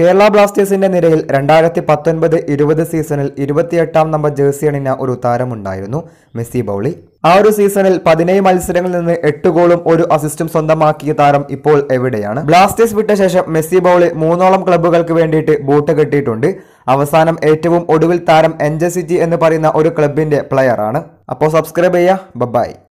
കേരള ബ്ലാസ്റ്റേഴ്സിന്റെ നിരയിൽ രണ്ടായിരത്തി പത്തൊൻപത് ഇരുപത് സീസണിൽ ഇരുപത്തിയെട്ടാം നമ്പർ ജേഴ്സി അണിഞ്ഞ ഒരു താരമുണ്ടായിരുന്നു മെസ്സി ബൗളി ആ ഒരു സീസണിൽ പതിനേഴ് മത്സരങ്ങളിൽ നിന്ന് എട്ട് ഗോളും ഒരു അസിസ്റ്റും സ്വന്തമാക്കിയ താരം ഇപ്പോൾ എവിടെയാണ് ബ്ലാസ്റ്റേഴ്സ് വിട്ട ശേഷം മെസ്സി ബൗളി മൂന്നോളം ക്ലബ്ബുകൾക്ക് വേണ്ടിയിട്ട് ബൂട്ട് കെട്ടിയിട്ടുണ്ട് അവസാനം ഏറ്റവും ഒടുവിൽ താരം എൻ എന്ന് പറയുന്ന ഒരു ക്ലബിന്റെ പ്ലെയറാണ് അപ്പോൾ സബ്സ്ക്രൈബ് ചെയ്യുക ബബായ്